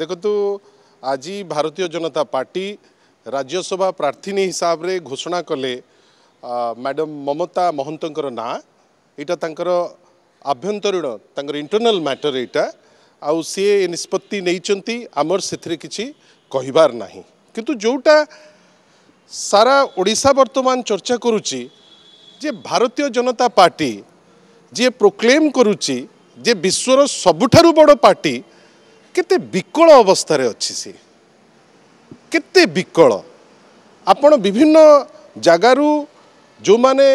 ଦେଖନ୍ତୁ ଆଜି ଭାରତୀୟ ଜନତା ପାର୍ଟି ରାଜ୍ୟସଭା ପ୍ରାର୍ଥିନୀ ହିସାବରେ ଘୋଷଣା କଲେ ମ୍ୟାଡ଼ାମ୍ ମମତା ମହନ୍ତଙ୍କର ନାଁ ଏଇଟା ତାଙ୍କର ଆଭ୍ୟନ୍ତରୀଣ ତାଙ୍କର ଇଣ୍ଟରନାଲ୍ ମ୍ୟାଟର ଏଇଟା ଆଉ ସିଏ ଏ ନିଷ୍ପତ୍ତି ନେଇଛନ୍ତି ଆମର ସେଥିରେ କିଛି କହିବାର ନାହିଁ କିନ୍ତୁ ଯେଉଁଟା ସାରା ଓଡ଼ିଶା ବର୍ତ୍ତମାନ ଚର୍ଚ୍ଚା କରୁଛି ଯେ ଭାରତୀୟ ଜନତା ପାର୍ଟି ଯିଏ ପ୍ରୋକ୍ଲେମ୍ କରୁଛି ଯେ ବିଶ୍ୱର ସବୁଠାରୁ ବଡ଼ ପାର୍ଟି କେତେ ବିକଳ ଅବସ୍ଥାରେ ଅଛି ସିଏ କେତେ ବିକଳ ଆପଣ ବିଭିନ୍ନ ଜାଗାରୁ ଯେଉଁମାନେ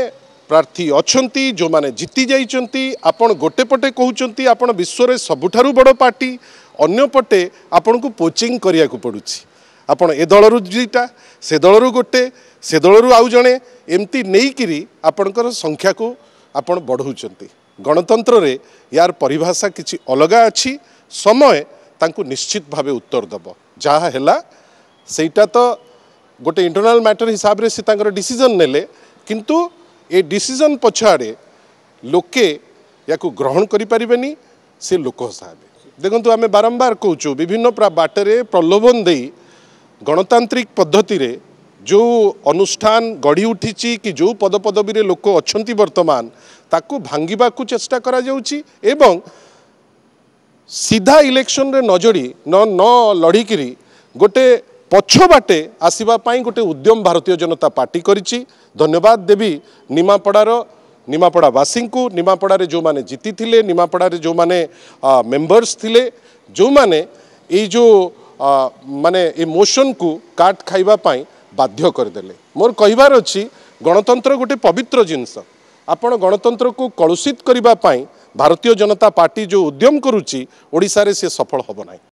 ପ୍ରାର୍ଥୀ ଅଛନ୍ତି ଯେଉଁମାନେ ଜିତି ଯାଇଛନ୍ତି ଆପଣ ଗୋଟେ ପଟେ କହୁଛନ୍ତି ଆପଣ ବିଶ୍ୱରେ ସବୁଠାରୁ ବଡ଼ ପାର୍ଟି ଅନ୍ୟପଟେ ଆପଣଙ୍କୁ ପୋଚିଂ କରିବାକୁ ପଡ଼ୁଛି ଆପଣ ଏ ଦଳରୁ ଦୁଇଟା ସେ ଦଳରୁ ଗୋଟେ ସେ ଦଳରୁ ଆଉ ଜଣେ ଏମିତି ନେଇକିରି ଆପଣଙ୍କର ସଂଖ୍ୟାକୁ ଆପଣ ବଢ଼ଉଛନ୍ତି ଗଣତନ୍ତ୍ରରେ ୟାର ପରିଭାଷା କିଛି ଅଲଗା ଅଛି ସମୟ ତାଙ୍କୁ ନିଶ୍ଚିତ ଭାବେ ଉତ୍ତର ଦେବ ଯାହା ହେଲା ସେଇଟା ତ ଗୋଟେ ଇଣ୍ଟରନାଲ୍ ମ୍ୟାଟର ହିସାବରେ ସେ ତାଙ୍କର ଡିସିଜନ୍ ନେଲେ କିନ୍ତୁ ଏ ଡିସିଜନ୍ ପଛଆଡ଼େ ଲୋକେ ୟାକୁ ଗ୍ରହଣ କରିପାରିବେନି ସେ ଲୋକ ହସା ହେବେ ଦେଖନ୍ତୁ ଆମେ ବାରମ୍ବାର କହୁଛୁ ବିଭିନ୍ନ ବାଟରେ ପ୍ରଲୋଭନ ଦେଇ ଗଣତାନ୍ତ୍ରିକ ପଦ୍ଧତିରେ ଯେଉଁ ଅନୁଷ୍ଠାନ ଗଢ଼ି ଉଠିଛି କି ଯେଉଁ ପଦପଦବୀରେ ଲୋକ ଅଛନ୍ତି ବର୍ତ୍ତମାନ ତାକୁ ଭାଙ୍ଗିବାକୁ ଚେଷ୍ଟା କରାଯାଉଛି ଏବଂ ସିଧା ଇଲେକ୍ସନରେ ନଜଡ଼ି ନ ନ ଲଢ଼ିକିରି ଗୋଟେ ପଛ ବାଟେ ଆସିବା ପାଇଁ ଗୋଟେ ଉଦ୍ୟମ ଭାରତୀୟ ଜନତା ପାର୍ଟି କରିଛି ଧନ୍ୟବାଦ ଦେବି ନିମାପଡ଼ାର ନିମାପଡ଼ାବାସୀଙ୍କୁ ନିମାପଡ଼ାରେ ଯେଉଁମାନେ ଜିତିଥିଲେ ନିମାପଡ଼ାରେ ଯେଉଁମାନେ ମେମ୍ବର୍ସ ଥିଲେ ଯେଉଁମାନେ ଏଇ ଯେଉଁ ମାନେ ଏ ମୋସନକୁ କାଟ ଖାଇବା ପାଇଁ ବାଧ୍ୟ କରିଦେଲେ ମୋର କହିବାର ଅଛି ଗଣତନ୍ତ୍ର ଗୋଟେ ପବିତ୍ର ଜିନିଷ ଆପଣ ଗଣତନ୍ତ୍ରକୁ କଳୁଷିତ କରିବା ପାଇଁ ଭାରତୀୟ ଜନତା ପାର୍ଟି ଯେଉଁ ଉଦ୍ୟମ କରୁଛି ଓଡ଼ିଶାରେ ସେ ସଫଳ ହେବ ନାହିଁ